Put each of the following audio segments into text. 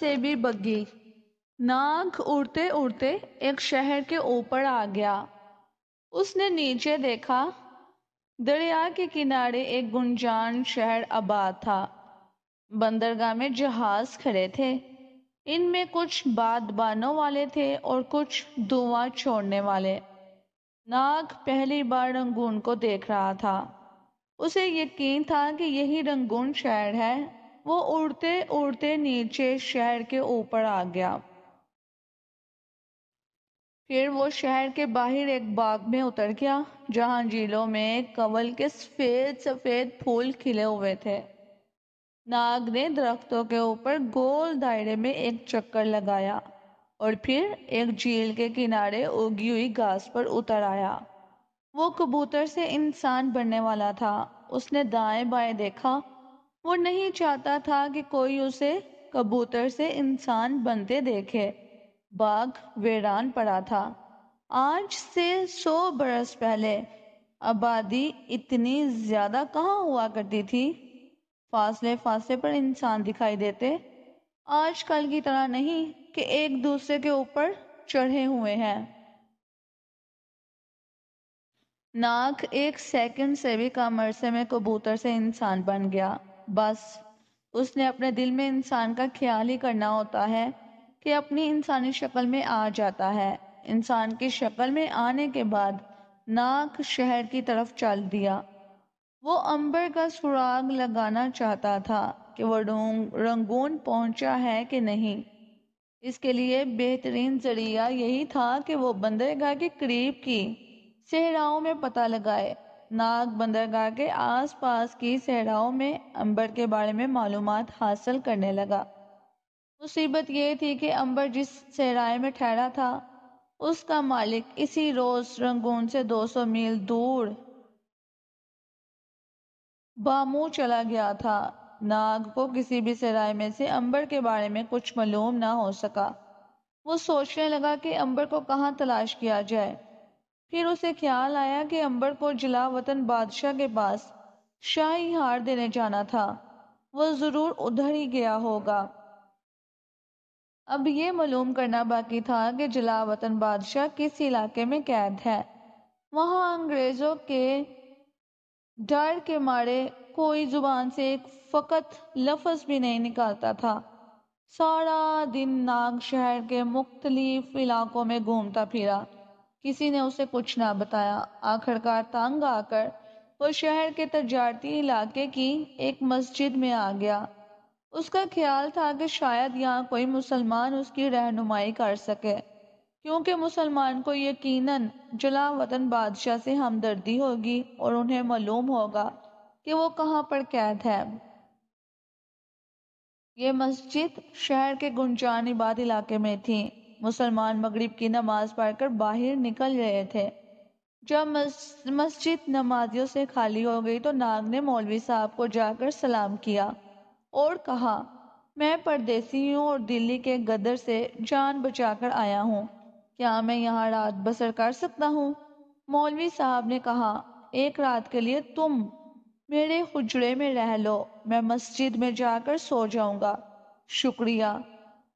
से भी बगी नाग उड़ते उड़ते एक शहर के ऊपर आ गया उसने नीचे देखा दरिया के किनारे एक गुंजान शहर आबाद था बंदरगाह में जहाज खड़े थे इनमें कुछ बात बानों वाले थे और कुछ धुआं छोड़ने वाले नाग पहली बार रंगून को देख रहा था उसे यकीन था कि यही रंगून शहर है वो उड़ते उड़ते नीचे शहर के ऊपर आ गया फिर वो शहर के बाहर एक बाग में उतर गया जहां झीलों में कंवल के सफेद सफेद फूल खिले हुए थे नाग ने दरख्तों के ऊपर गोल दायरे में एक चक्कर लगाया और फिर एक झील के किनारे उगी हुई घास पर उतर आया वो कबूतर से इंसान बनने वाला था उसने दाएं बाएं देखा वो नहीं चाहता था कि कोई उसे कबूतर से इंसान बनते देखे बाग वेरान पड़ा था आज से सौ बरस पहले आबादी इतनी ज़्यादा कहाँ हुआ करती थी फासले फासले पर इंसान दिखाई देते आजकल की तरह नहीं कि एक दूसरे के ऊपर चढ़े हुए हैं नाक एक सेकंड से भी कम अरसे में कबूतर से इंसान बन गया बस उसने अपने दिल में इंसान का ख्याल ही करना होता है कि अपनी इंसानी शक्ल में आ जाता है इंसान की शक्ल में आने के बाद नाक शहर की तरफ चल दिया वो अंबर का सुराग लगाना चाहता था कि वह रंगून पहुंचा है कि नहीं इसके लिए बेहतरीन जरिया यही था कि वो बंदरगाह के करीब की सेहराओं में पता लगाए नाग बंदरगाह के आसपास की सहराओं में अंबर के बारे में मालूम हासिल करने लगा मुसीबत ये थी कि अंबर जिस सहराए में ठहरा था उसका मालिक इसी रोज रंगून से 200 मील दूर बामू चला गया था नाग को किसी भी सराय में से अंबर के बारे में कुछ मालूम ना हो सका वो सोचने लगा कि अंबर को कहाँ तलाश किया जाए फिर उसे ख्याल आया कि अंबर को जिला वतन बादशाह के पास शाही हार देने जाना था वो ज़रूर उधर ही गया होगा अब ये मालूम करना बाकी था कि जिला वतन बादशाह किस इलाके में कैद है वहां अंग्रेज़ों के डर के मारे कोई जुबान से एक फ़कत लफज भी नहीं निकालता था सारा दिन नाग शहर के मुख्तलिफ इलाकों में घूमता फिरा किसी ने उसे कुछ ना बताया आखिरकार तंग आकर वो शहर के तजारती इलाके की एक मस्जिद में आ गया उसका ख्याल था कि शायद यहाँ कोई मुसलमान उसकी रहनुमाई कर सके क्योंकि मुसलमान को यकीनन जला वतन बादशाह से हमदर्दी होगी और उन्हें मालूम होगा कि वो कहाँ पर कैद है ये मस्जिद शहर के गुंजान इबाद इलाके में थी मुसलमान मगरिब की नमाज पढ़कर बाहर निकल रहे थे जब मस्जिद नमाजियों से खाली हो गई तो नाग ने मौलवी साहब को जाकर सलाम किया और कहा मैं परदेसी हूँ और दिल्ली के गदर से जान बचाकर आया हूँ क्या मैं यहाँ रात बसर कर सकता हूँ मौलवी साहब ने कहा एक रात के लिए तुम मेरे हुजरे में रह लो मैं मस्जिद में जाकर सो जाऊंगा शुक्रिया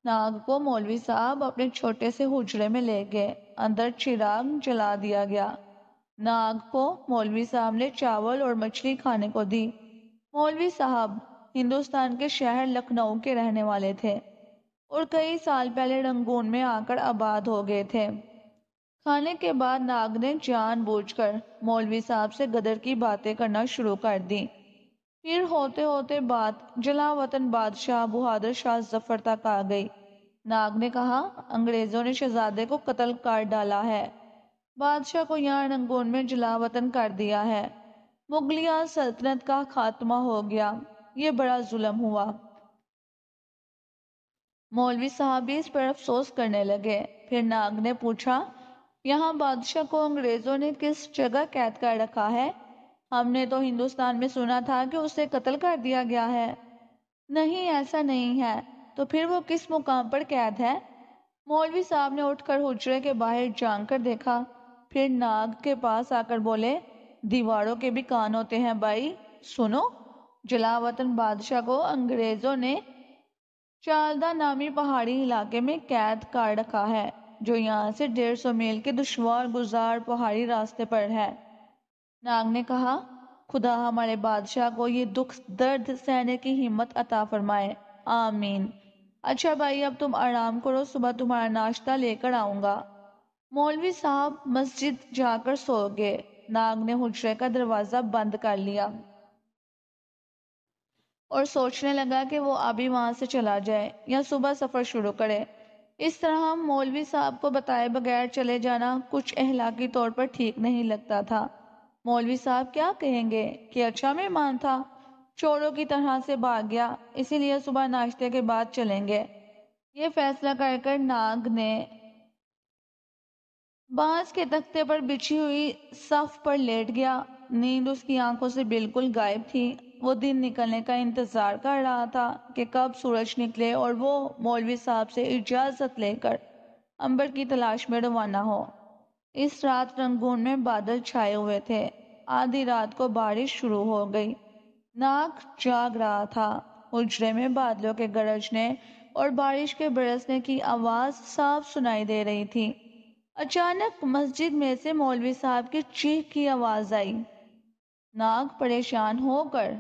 नाग को मौलवी साहब अपने छोटे से हुजरे में ले गए अंदर चिराग जला दिया गया नाग को मौलवी साहब ने चावल और मछली खाने को दी मौलवी साहब हिंदुस्तान के शहर लखनऊ के रहने वाले थे और कई साल पहले रंगून में आकर आबाद हो गए थे खाने के बाद नाग ने जानबूझकर मौलवी साहब से गदर की बातें करना शुरू कर दी फिर होते होते बात जला वतन बादशाह बहादुर शाह जफर तक आ गई नाग ने कहा अंग्रेजों ने शहजादे को कत्ल कर डाला है बादशाह को यहाँ रंगोन में जलावतन कर दिया है मुगलिया सल्तनत का खात्मा हो गया ये बड़ा जुल्म हुआ मौलवी साहब भी इस पर अफसोस करने लगे फिर नाग ने पूछा यहाँ बादशाह को अंग्रेजों ने किस जगह कैद कर रखा है हमने तो हिंदुस्तान में सुना था कि उसे कत्ल कर दिया गया है नहीं ऐसा नहीं है तो फिर वो किस मुकाम पर कैद है मौलवी साहब ने उठकर हुजरे के बाहर झांक कर देखा फिर नाग के पास आकर बोले दीवारों के भी कान होते हैं भाई सुनो जलावतन बादशाह को अंग्रेजों ने चालदा नामी पहाड़ी इलाके में कैद कर रखा है जो यहाँ से डेढ़ सौ मील के दुशवार गुजार पहाड़ी रास्ते पर है नाग ने कहा खुदा हमारे बादशाह को ये दुख दर्द सहने की हिम्मत अता फरमाए आमीन अच्छा भाई अब तुम आराम करो सुबह तुम्हारा नाश्ता लेकर आऊंगा मौलवी साहब मस्जिद जाकर सो गए नाग ने हुजरे का दरवाज़ा बंद कर लिया और सोचने लगा कि वो अभी वहां से चला जाए या सुबह सफ़र शुरू करे इस तरह मौलवी साहब को बताए बगैर चले जाना कुछ अहलाकी तौर पर ठीक नहीं लगता था मौलवी साहब क्या कहेंगे कि अच्छा मेहमान था चोरों की तरह से भाग गया इसीलिए सुबह नाश्ते के बाद चलेंगे ये फैसला कर कर नाग ने बांस के तख्ते पर बिछी हुई सफ पर लेट गया नींद उसकी आंखों से बिल्कुल गायब थी वो दिन निकलने का इंतजार कर रहा था कि कब सूरज निकले और वो मौलवी साहब से इजाज़त लेकर अंबर की तलाश में रवाना हो इस रात रंगून में बादल छाए हुए थे आधी रात को बारिश शुरू हो गई नाक जाग रहा था उजरे में बादलों के गरजने और बारिश के बरसने की आवाज़ साफ सुनाई दे रही थी अचानक मस्जिद में से मौलवी साहब की चीख की आवाज़ आई नाग परेशान होकर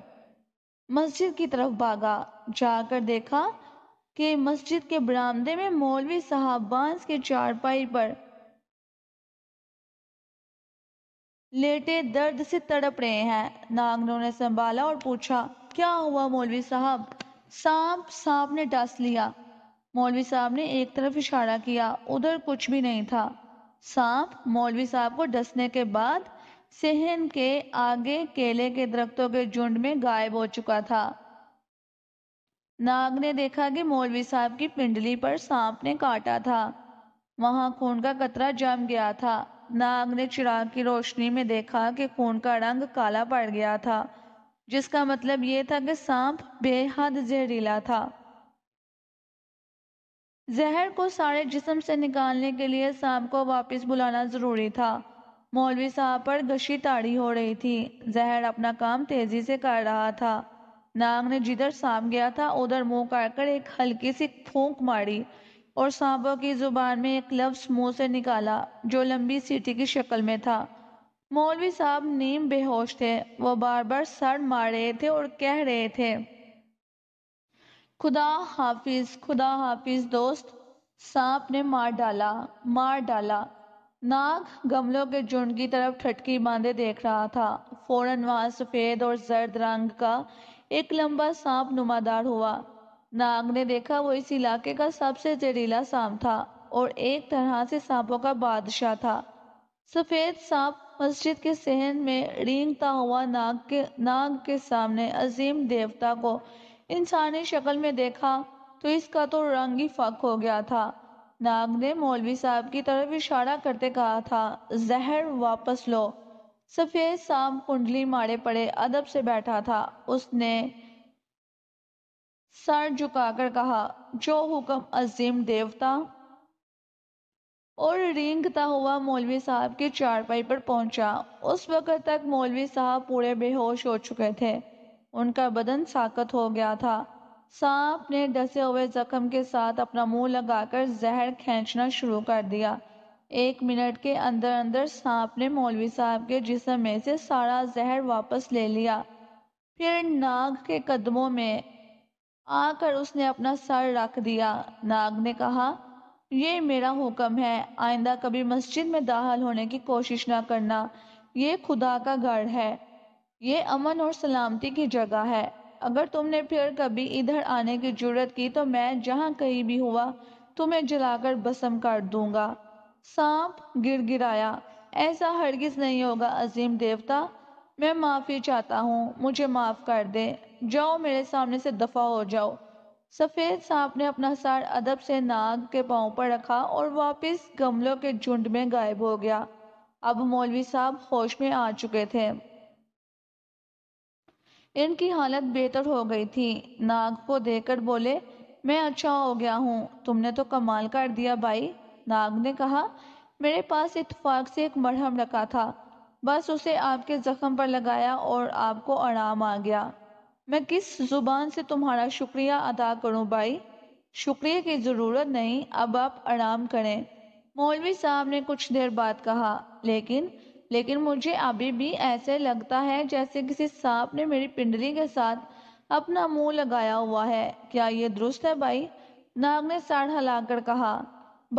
मस्जिद की तरफ भागा जाकर देखा कि मस्जिद के बरामदे में मौलवी साहब बांस के चारपाई पर लेटे दर्द से तड़प रहे हैं नागनों ने संभाला और पूछा क्या हुआ मौलवी साहब सांप सांप ने डस लिया मौलवी साहब ने एक तरफ इशारा किया उधर कुछ भी नहीं था सांप मौलवी साहब को डसने के बाद सेहन के आगे केले के दरख्तों के झुंड में गायब हो चुका था नाग ने देखा कि मौलवी साहब की पिंडली पर सांप ने काटा था वहां खून का कतरा जम गया था नाग ने चिराग की रोशनी में देखा कि खून का रंग काला पड़ गया था जिसका मतलब ये था कि सांप बेहद जहरीला था जहर को सारे जिस्म से निकालने के लिए सांप को वापस बुलाना ज़रूरी था मौलवी साहब पर गशी ताड़ी हो रही थी जहर अपना काम तेज़ी से कर रहा था नाग ने जिधर सांप गया था उधर मुंह काटकर एक हल्की सी फूंक मारी और सांबा की ज़ुबान में एक लफ्स मुंह से निकाला जो लंबी सीटी की शक्ल में था मौलवी साहब नीम बेहोश थे वो बार बार सर मार रहे थे और कह रहे थे खुदा हाफिज खुदा हाफिज दोस्त सांप ने मार डाला मार डाला नाग गमलों के झुंड की तरफ ठटकी बांधे देख रहा था फौरन वहां सफेद और जर्द रंग का एक लंबा सांप नुमादार हुआ नाग ने देखा वो इस इलाके का सबसे जहरीला सांप था और एक तरह से सांपों का बादशाह था सफेद सांप मस्जिद के सहन में रींगता हुआ नाग के नाग के सामने अजीम देवता को इंसानी शक्ल में देखा तो इसका तो रंग ही फक हो गया था नाग ने मौलवी साहब की तरफ इशारा करते कहा था जहर वापस लो सफेद सांप कुंडली मारे पड़े अदब से बैठा था उसने सर झुकाकर कहा जो हुक्म अजीम देवता और रेंगता हुआ मौलवी साहब के चारपाई पर पहुंचा उस वक्त तक मौलवी साहब पूरे बेहोश हो चुके थे उनका बदन साकत हो गया था सांप ने डसे हुए जख्म के साथ अपना मुंह लगाकर जहर खींचना शुरू कर दिया एक मिनट के अंदर अंदर सांप ने मौलवी साहब के जिसम में से सारा जहर वापस ले लिया फिर नाग के कदमों में आकर उसने अपना सर रख दिया नाग ने कहा ये मेरा हुक्म है आइंदा कभी मस्जिद में दाखिल होने की कोशिश ना करना ये खुदा का घर है ये अमन और सलामती की जगह है अगर तुमने फिर कभी इधर आने की जरूरत की तो मैं जहाँ कहीं भी हुआ तुम्हें जलाकर बसम कर दूंगा सांप गिर गिराया ऐसा हरगिज नहीं होगा अजीम देवता मैं माफ़ी चाहता हूँ मुझे माफ़ कर दे जाओ मेरे सामने से दफ़ा हो जाओ सफ़ेद सांप ने अपना सार अदब से नाग के पाँव पर रखा और वापस गमलों के झुंड में गायब हो गया अब मौलवी साहब होश में आ चुके थे इनकी हालत बेहतर हो गई थी नाग को देखकर बोले मैं अच्छा हो गया हूँ तुमने तो कमाल कर दिया भाई नाग ने कहा मेरे पास इतफाक से एक मरहम रखा था बस उसे आपके ज़ख्म पर लगाया और आपको आराम आ गया मैं किस ज़ुबान से तुम्हारा शुक्रिया अदा करूं भाई शुक्रिया की ज़रूरत नहीं अब आप आराम करें मौलवी साहब ने कुछ देर बाद कहा लेकिन लेकिन मुझे अभी भी ऐसे लगता है जैसे किसी सांप ने मेरी पिंडली के साथ अपना मुंह लगाया हुआ है क्या ये दुरुस्त है भाई नाग ने साढ़ हिलाकर कहा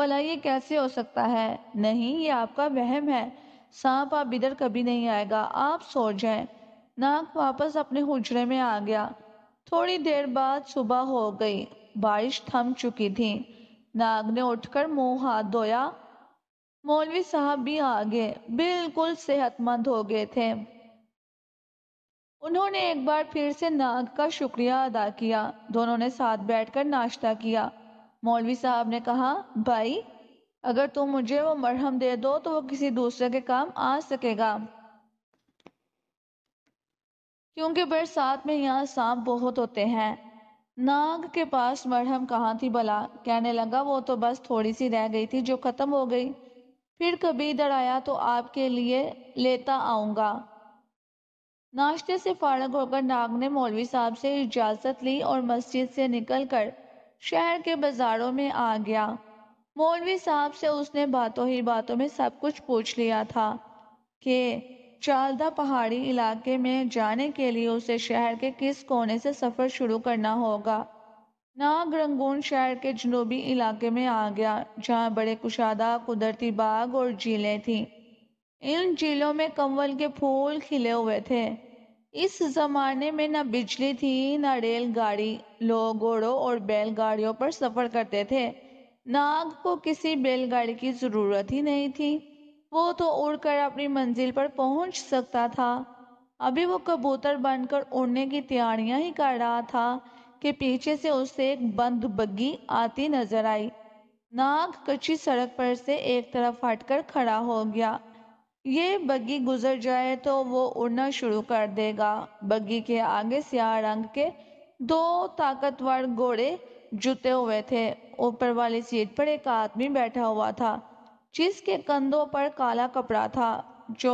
भला ये कैसे हो सकता है नहीं ये आपका वहम है सांप अब इधर कभी नहीं आएगा आप सो जाए नाक वापस अपने हुजरे में आ गया थोड़ी देर बाद सुबह हो गई बारिश थम चुकी थी नाग ने उठकर मुंह हाथ धोया मौलवी साहब भी आ गए बिल्कुल सेहतमंद हो गए थे उन्होंने एक बार फिर से नाग का शुक्रिया अदा किया दोनों ने साथ बैठकर नाश्ता किया मौलवी साहब ने कहा भाई अगर तुम मुझे वो मरहम दे दो तो वो किसी दूसरे के काम आ सकेगा क्योंकि बरसात में यहाँ सांप बहुत होते हैं नाग के पास मरहम कहाँ थी भला कहने लगा वो तो बस थोड़ी सी रह गई थी जो खत्म हो गई फिर कभी इधर आया तो आपके लिए लेता आऊंगा नाश्ते से फारग होकर नाग ने मौलवी साहब से इजाज़त ली और मस्जिद से निकलकर शहर के बाज़ारों में आ गया मौलवी साहब से उसने बातों ही बातों में सब कुछ पूछ लिया था कि चालदा पहाड़ी इलाके में जाने के लिए उसे शहर के किस कोने से सफ़र शुरू करना होगा नाग रंगून शहर के जनूबी इलाके में आ गया जहाँ बड़े कुशादा कुदरती बाग और झीलें थीं इन झीलों में कंवल के फूल खिले हुए थे इस जमाने में न बिजली थी न रेलगाड़ी लोग घोड़ों और बैलगाड़ियों पर सफ़र करते थे नाग को किसी बैलगाड़ी की जरूरत ही नहीं थी वो तो उड़कर अपनी मंजिल पर पहुंच सकता था अभी वो कबूतर बनकर उड़ने की तैयारियां ही कर रहा था कि पीछे से उसे एक बंद बग्गी आती नजर आई नाग कच्ची सड़क पर से एक तरफ हटकर खड़ा हो गया ये बग्गी गुजर जाए तो वो उड़ना शुरू कर देगा बग्गी के आगे स्याह रंग के दो ताकतवर घोड़े जुते हुए थे ऊपर वाली सीट पर एक आदमी बैठा हुआ था जिसके कंधों पर काला कपड़ा था जो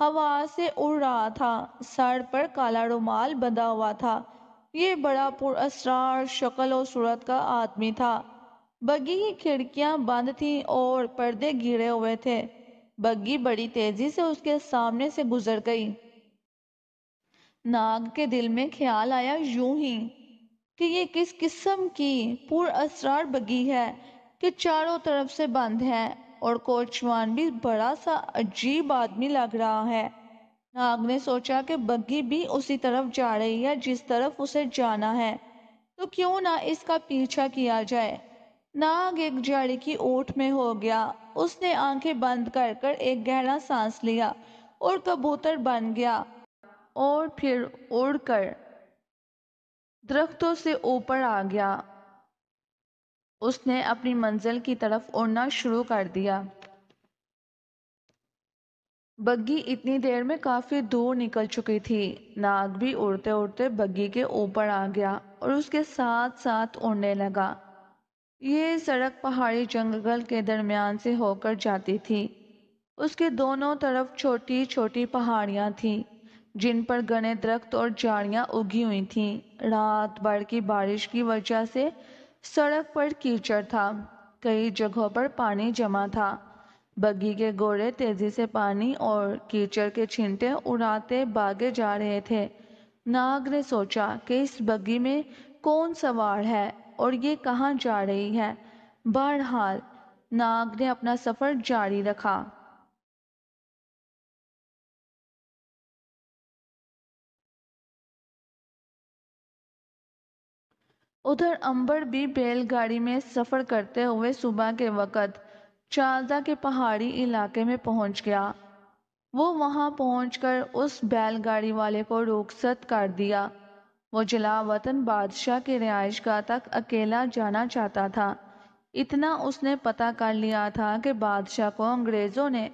हवा से उड़ रहा था सर पर काला रुमाल बंधा हुआ था ये बड़ा पुरअसरार शक्ल और सूरत का आदमी था बग्गी की खिड़कियां बंद थीं और पर्दे गिरे हुए थे बग्गी बड़ी तेजी से उसके सामने से गुजर गई नाग के दिल में ख्याल आया यूं ही कि ये किस किस्म की पूर्ण असरार बगी है कि चारों तरफ से बंद है और कोचवान भी बड़ा सा अजीब आदमी लग रहा है नाग ने सोचा कि बग्गी भी उसी तरफ जा रही है जिस तरफ उसे जाना है तो क्यों ना इसका पीछा किया जाए नाग एक जाड़ी की ओट में हो गया उसने आंखें बंद कर कर एक गहरा सांस लिया और कबूतर बन गया और फिर उड़कर दरख्तों से ऊपर आ गया उसने अपनी मंजिल की तरफ उड़ना शुरू कर दिया बग्गी इतनी देर में काफ़ी दूर निकल चुकी थी नाग भी उड़ते उड़ते बग्गी के ऊपर आ गया और उसके साथ साथ उड़ने लगा ये सड़क पहाड़ी जंगल के दरमियान से होकर जाती थी उसके दोनों तरफ छोटी छोटी पहाड़ियां थीं जिन पर घने दरख्त और झाड़ियाँ उगी हुई थीं। रात भर की बारिश की वजह से सड़क पर कीचड़ था कई जगहों पर पानी जमा था बग्घी के घोड़े तेजी से पानी और कीचड़ के छिंटे उड़ाते भागे जा रहे थे नाग ने सोचा कि इस बग्घी में कौन सवार है और ये कहाँ जा रही है बहरहाल नाग ने अपना सफ़र जारी रखा उधर अंबर भी बैलगाड़ी में सफ़र करते हुए सुबह के वक़्त चालदा के पहाड़ी इलाके में पहुंच गया वो वहां पहुंचकर उस बैलगाड़ी वाले को रुखसत कर दिया वो जिला वतन बादशाह के रिहाइश गाह तक अकेला जाना चाहता था इतना उसने पता कर लिया था कि बादशाह को अंग्रेज़ों ने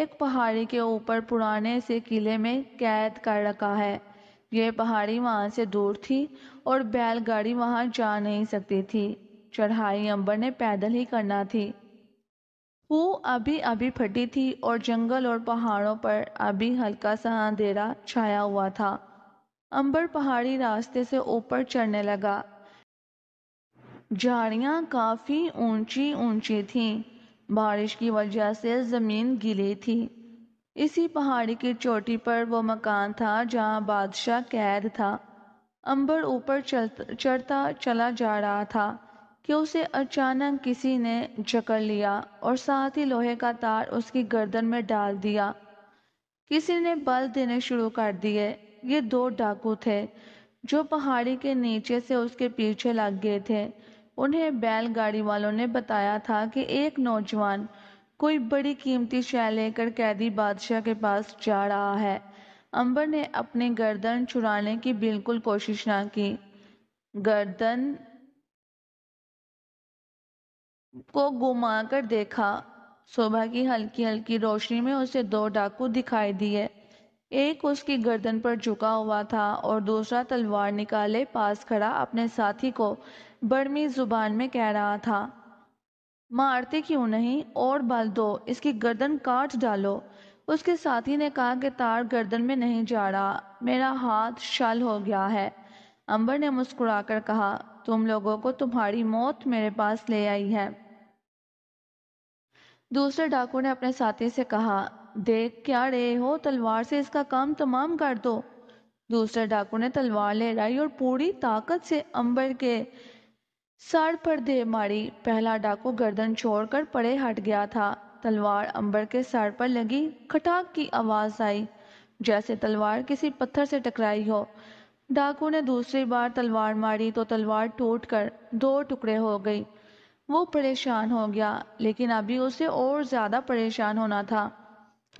एक पहाड़ी के ऊपर पुराने से किले में कैद कर रखा है यह पहाड़ी वहां से दूर थी और बैलगाड़ी वहां जा नहीं सकती थी चढ़ाई अंबर ने पैदल ही करना थी वो अभी अभी फटी थी और जंगल और पहाड़ों पर अभी हल्का सा अंधेरा छाया हुआ था अंबर पहाड़ी रास्ते से ऊपर चढ़ने लगा झाड़ियां काफ़ी ऊंची ऊंची थीं बारिश की वजह से ज़मीन गिली थी इसी पहाड़ी की चोटी पर वो मकान था जहाँ बादशाह कैद था अंबर ऊपर चढ़ता चला जा रहा था कि उसे अचानक किसी ने जकड़ लिया और साथ ही लोहे का तार उसकी गर्दन में डाल दिया किसी ने बल देने शुरू कर दिए ये दो डाकू थे जो पहाड़ी के नीचे से उसके पीछे लग गए थे उन्हें बैलगाड़ी वालों ने बताया था कि एक नौजवान कोई बड़ी कीमती शय लेकर कैदी बादशाह के पास जा रहा है अंबर ने अपनी गर्दन छुड़ाने की बिल्कुल कोशिश ना की गर्दन को घुमाकर देखा सुबह की हल्की हल्की रोशनी में उसे दो डाकू दिखाई दिए एक उसकी गर्दन पर झुका हुआ था और दूसरा तलवार निकाले पास खड़ा अपने साथी को बर्मी जुबान में कह रहा था मारते क्यों नहीं और बल दो इसकी गर्दन काट डालो उसके साथी ने कहा कि तार गर्दन में नहीं जा रहा मेरा हाथ शल हो गया है अंबर ने मुस्कुराकर कहा तुम लोगों को तुम्हारी मौत मेरे पास ले आई है दूसरे डाकू ने अपने साथी से कहा देख क्या रहे हो तलवार से इसका काम तमाम कर दो दूसरे डाकू ने तलवार ले लहराई और पूरी ताकत से अंबर के सर पर दे मारी पहला डाकू गर्दन छोड़कर पड़े हट गया था तलवार अंबर के सर पर लगी खटाक की आवाज़ आई जैसे तलवार किसी पत्थर से टकराई हो डाकू ने दूसरी बार तलवार मारी तो तलवार टूट कर दो टुकड़े हो गई वो परेशान हो गया लेकिन अभी उसे और ज़्यादा परेशान होना था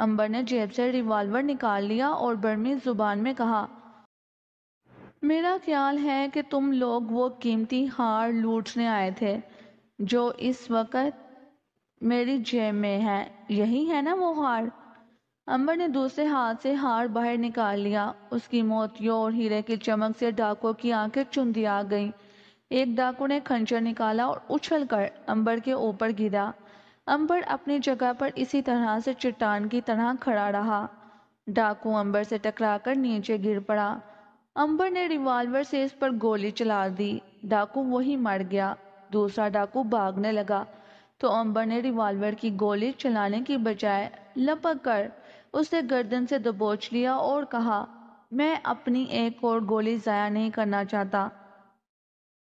अंबर ने जेब से रिवॉल्वर निकाल लिया और बर्मी जुबान में कहा मेरा ख्याल है कि तुम लोग वो कीमती हार लूटने आए थे जो इस वक्त मेरी जेब में है यही है ना वो हार अंबर ने दूसरे हाथ से हार बाहर निकाल लिया उसकी मोतियों और हीरे की चमक से डाकुओं की आंखें चुंदी आ गईं एक डाकू ने खंजर निकाला और उछल कर अंबर के ऊपर गिरा अंबर अपनी जगह पर इसी तरह से चट्टान की तरह खड़ा रहा डाकू अंबर से टकराकर नीचे गिर पड़ा अंबर ने रिवॉल्वर से इस पर गोली चला दी डाकू वही मर गया दूसरा डाकू भागने लगा तो अंबर ने रिवॉल्वर की गोली चलाने की बजाय लपक कर उसे गर्दन से दबोच लिया और कहा मैं अपनी एक और गोली ज़ाया नहीं करना चाहता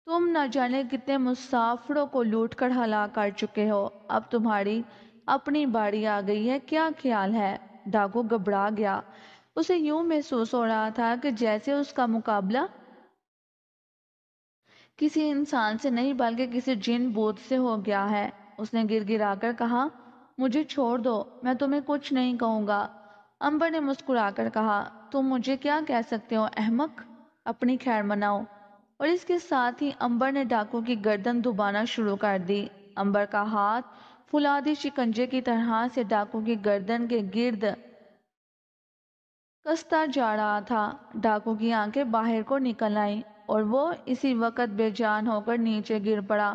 तुम न जाने कितने मुसाफिरों को लूट कर हला कर चुके हो अब तुम्हारी अपनी बारी आ गई है क्या ख्याल है डाकू घबरा गया उसे यूं महसूस हो रहा था कि जैसे उसका मुकाबला किसी इंसान से नहीं बल्कि किसी जिन बोध से हो गया है उसने गिर गिरा कर कहा मुझे छोड़ दो मैं तुम्हें कुछ नहीं कहूंगा अंबर ने मुस्कुरा कर कहा तुम मुझे क्या कह सकते हो अहमक अपनी खैर मनाओ और इसके साथ ही अंबर ने डाकू की गर्दन दुबाना शुरू कर दी अंबर का हाथ फुलादी शिकंजे की तरह से डाकू की गर्दन के गिर्द कसता जा रहा था डाकू की आंखें बाहर को निकल आई और वो इसी वक्त बेजान होकर नीचे गिर पड़ा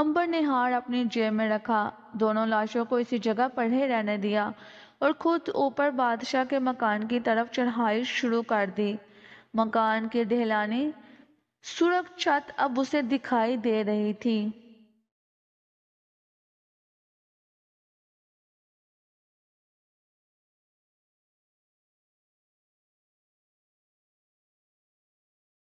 अंबर ने हार अपनी जेब में रखा दोनों लाशों को इसी जगह पढ़े रहने दिया और खुद ऊपर बादशाह के मकान की तरफ चढ़ाई शुरू कर दी मकान की ढहलानी सुरख छत अब उसे दिखाई दे रही थी